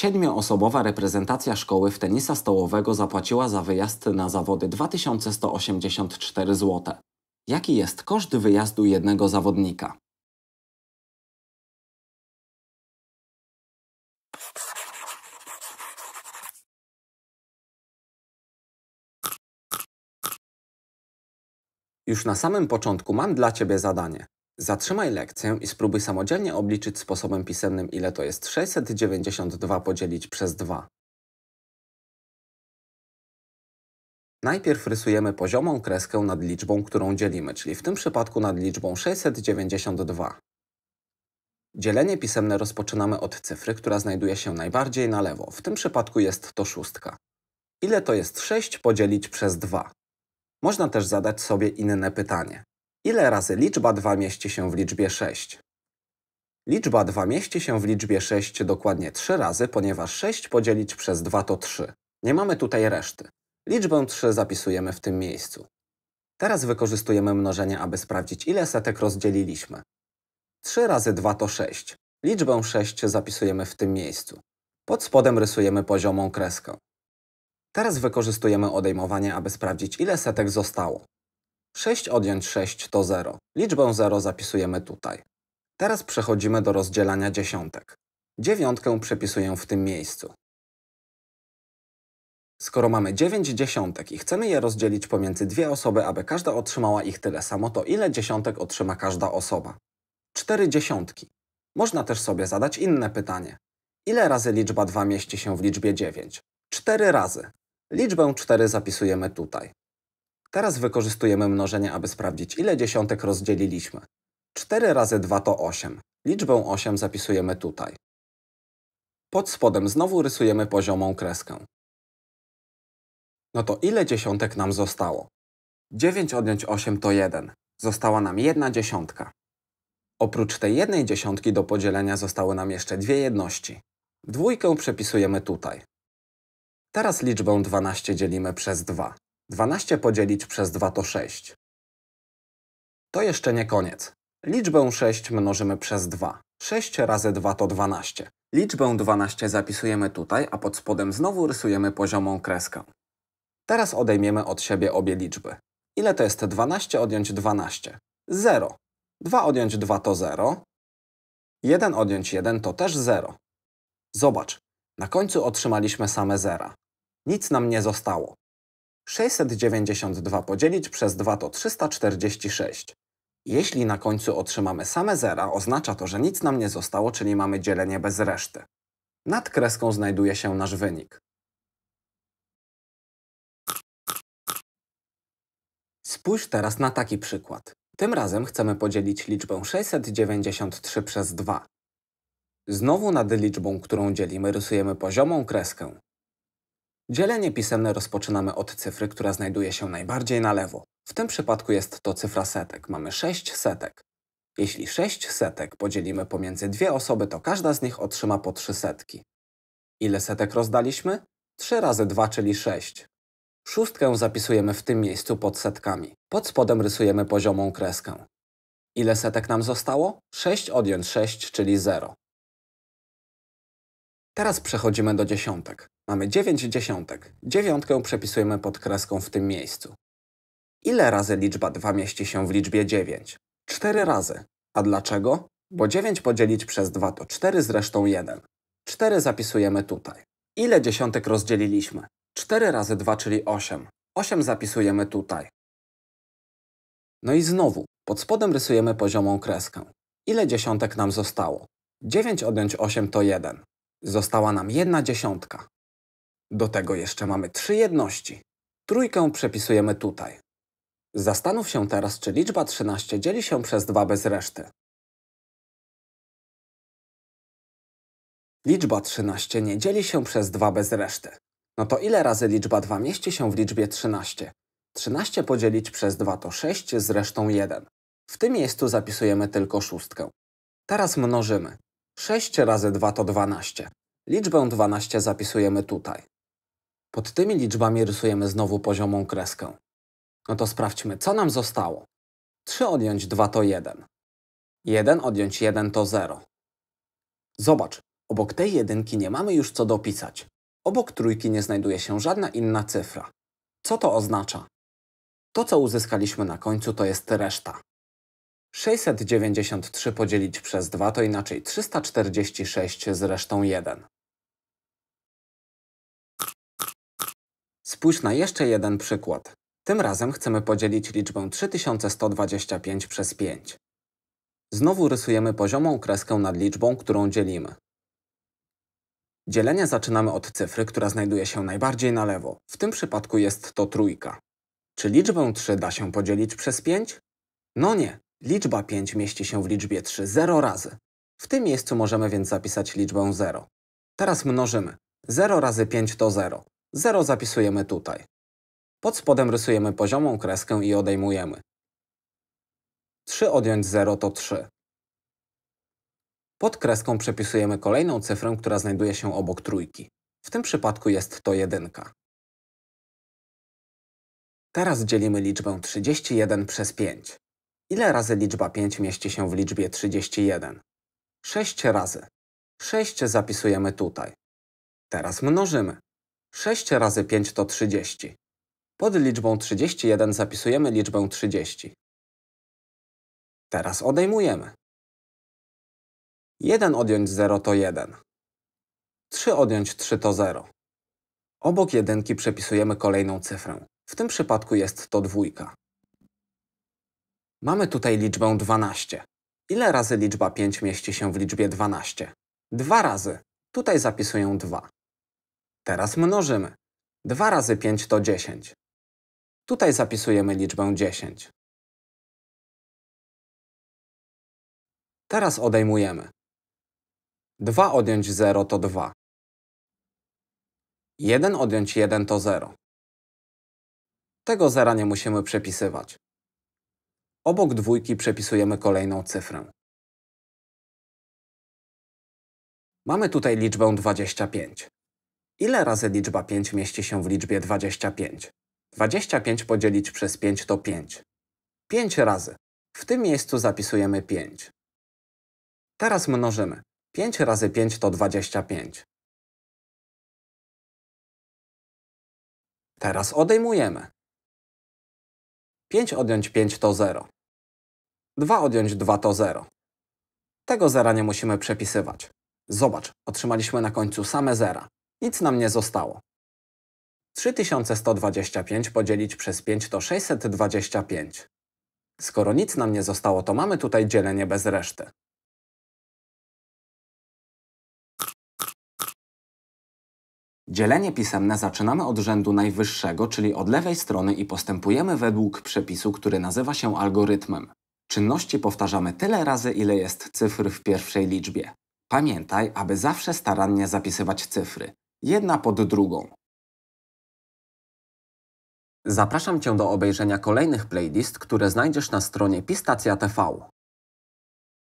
Siedmioosobowa reprezentacja szkoły w tenisa stołowego zapłaciła za wyjazd na zawody 2184 zł. Jaki jest koszt wyjazdu jednego zawodnika? Już na samym początku mam dla Ciebie zadanie. Zatrzymaj lekcję i spróbuj samodzielnie obliczyć sposobem pisemnym, ile to jest 692 podzielić przez 2. Najpierw rysujemy poziomą kreskę nad liczbą, którą dzielimy, czyli w tym przypadku nad liczbą 692. Dzielenie pisemne rozpoczynamy od cyfry, która znajduje się najbardziej na lewo. W tym przypadku jest to szóstka. Ile to jest 6 podzielić przez 2? Można też zadać sobie inne pytanie. Ile razy liczba 2 mieści się w liczbie 6? Liczba 2 mieści się w liczbie 6 dokładnie 3 razy, ponieważ 6 podzielić przez 2 to 3. Nie mamy tutaj reszty. Liczbę 3 zapisujemy w tym miejscu. Teraz wykorzystujemy mnożenie, aby sprawdzić ile setek rozdzieliliśmy. 3 razy 2 to 6. Liczbę 6 zapisujemy w tym miejscu. Pod spodem rysujemy poziomą kreskę. Teraz wykorzystujemy odejmowanie, aby sprawdzić ile setek zostało. 6 odjąć 6 to 0. Liczbę 0 zapisujemy tutaj. Teraz przechodzimy do rozdzielania dziesiątek. Dziewiątkę przepisuję w tym miejscu. Skoro mamy 9 dziesiątek i chcemy je rozdzielić pomiędzy dwie osoby, aby każda otrzymała ich tyle samo, to ile dziesiątek otrzyma każda osoba? 4 dziesiątki. Można też sobie zadać inne pytanie. Ile razy liczba 2 mieści się w liczbie 9? 4 razy. Liczbę 4 zapisujemy tutaj. Teraz wykorzystujemy mnożenie, aby sprawdzić, ile dziesiątek rozdzieliliśmy. 4 razy 2 to 8. Liczbę 8 zapisujemy tutaj. Pod spodem znowu rysujemy poziomą kreskę. No to ile dziesiątek nam zostało? 9 odjąć 8 to 1. Została nam jedna dziesiątka. Oprócz tej jednej dziesiątki do podzielenia zostały nam jeszcze dwie jedności. Dwójkę przepisujemy tutaj. Teraz liczbę 12 dzielimy przez 2. 12 podzielić przez 2 to 6. To jeszcze nie koniec. Liczbę 6 mnożymy przez 2. 6 razy 2 to 12. Liczbę 12 zapisujemy tutaj, a pod spodem znowu rysujemy poziomą kreskę. Teraz odejmiemy od siebie obie liczby. Ile to jest 12 odjąć 12? 0. 2 odjąć 2 to 0. 1 odjąć 1 to też 0. Zobacz, na końcu otrzymaliśmy same zera. Nic nam nie zostało. 692 podzielić przez 2 to 346. Jeśli na końcu otrzymamy same zera, oznacza to, że nic nam nie zostało, czyli mamy dzielenie bez reszty. Nad kreską znajduje się nasz wynik. Spójrz teraz na taki przykład. Tym razem chcemy podzielić liczbę 693 przez 2. Znowu nad liczbą, którą dzielimy, rysujemy poziomą kreskę. Dzielenie pisemne rozpoczynamy od cyfry, która znajduje się najbardziej na lewo. W tym przypadku jest to cyfra setek. Mamy 6 setek. Jeśli 6 setek podzielimy pomiędzy dwie osoby, to każda z nich otrzyma po 3 setki. Ile setek rozdaliśmy? 3 razy 2, czyli 6. Szóstkę zapisujemy w tym miejscu pod setkami. Pod spodem rysujemy poziomą kreskę. Ile setek nam zostało? 6 odjąć 6, czyli 0. Teraz przechodzimy do dziesiątek. Mamy 9 dziesiątek. Dziewiątkę przepisujemy pod kreską w tym miejscu. Ile razy liczba 2 mieści się w liczbie 9? 4 razy. A dlaczego? Bo 9 podzielić przez 2 to 4, zresztą 1. 4 zapisujemy tutaj. Ile dziesiątek rozdzieliliśmy? 4 razy 2, czyli 8. 8 zapisujemy tutaj. No i znowu, pod spodem rysujemy poziomą kreskę. Ile dziesiątek nam zostało? 9 odjąć 8 to 1. Została nam 1 dziesiątka. Do tego jeszcze mamy trzy jedności. Trójkę przepisujemy tutaj. Zastanów się teraz, czy liczba 13 dzieli się przez 2 bez reszty. Liczba 13 nie dzieli się przez 2 bez reszty. No to ile razy liczba 2 mieści się w liczbie 13? 13 podzielić przez 2 to 6 z resztą 1. W tym miejscu zapisujemy tylko szóstkę. Teraz mnożymy. 6 razy 2 to 12. Liczbę 12 zapisujemy tutaj. Pod tymi liczbami rysujemy znowu poziomą kreskę. No to sprawdźmy, co nam zostało. 3 odjąć 2 to 1. 1 odjąć 1 to 0. Zobacz, obok tej jedynki nie mamy już co dopisać. Obok trójki nie znajduje się żadna inna cyfra. Co to oznacza? To, co uzyskaliśmy na końcu, to jest reszta. 693 podzielić przez 2 to inaczej 346 z resztą 1. Spójrz na jeszcze jeden przykład. Tym razem chcemy podzielić liczbę 3125 przez 5. Znowu rysujemy poziomą kreskę nad liczbą, którą dzielimy. Dzielenie zaczynamy od cyfry, która znajduje się najbardziej na lewo. W tym przypadku jest to trójka. Czy liczbę 3 da się podzielić przez 5? No nie. Liczba 5 mieści się w liczbie 3 0 razy. W tym miejscu możemy więc zapisać liczbę 0. Teraz mnożymy. 0 razy 5 to 0. 0 zapisujemy tutaj. Pod spodem rysujemy poziomą kreskę i odejmujemy. 3 odjąć 0 to 3. Pod kreską przepisujemy kolejną cyfrę, która znajduje się obok trójki. W tym przypadku jest to jedynka. Teraz dzielimy liczbę 31 przez 5. Ile razy liczba 5 mieści się w liczbie 31? 6 razy. 6 zapisujemy tutaj. Teraz mnożymy. 6 razy 5 to 30. Pod liczbą 31 zapisujemy liczbę 30. Teraz odejmujemy. 1 odjąć 0 to 1. 3 odjąć 3 to 0. Obok jedynki przepisujemy kolejną cyfrę. W tym przypadku jest to dwójka. Mamy tutaj liczbę 12. Ile razy liczba 5 mieści się w liczbie 12? Dwa razy. Tutaj zapisuję 2. Teraz mnożymy. 2 razy 5 to 10. Tutaj zapisujemy liczbę 10. Teraz odejmujemy. 2 odjąć 0 to 2. 1 odjąć 1 to 0. Tego zera nie musimy przepisywać. Obok dwójki przepisujemy kolejną cyfrę. Mamy tutaj liczbę 25. Ile razy liczba 5 mieści się w liczbie 25? 25 podzielić przez 5 to 5. 5 razy. W tym miejscu zapisujemy 5. Teraz mnożymy. 5 razy 5 to 25. Teraz odejmujemy. 5 odjąć 5 to 0. 2 odjąć 2 to 0. Tego zera nie musimy przepisywać. Zobacz, otrzymaliśmy na końcu same zera. Nic nam nie zostało. 3125 podzielić przez 5 to 625. Skoro nic nam nie zostało, to mamy tutaj dzielenie bez reszty. Dzielenie pisemne zaczynamy od rzędu najwyższego, czyli od lewej strony i postępujemy według przepisu, który nazywa się algorytmem. Czynności powtarzamy tyle razy, ile jest cyfr w pierwszej liczbie. Pamiętaj, aby zawsze starannie zapisywać cyfry jedna pod drugą. Zapraszam Cię do obejrzenia kolejnych playlist, które znajdziesz na stronie Pistacja TV.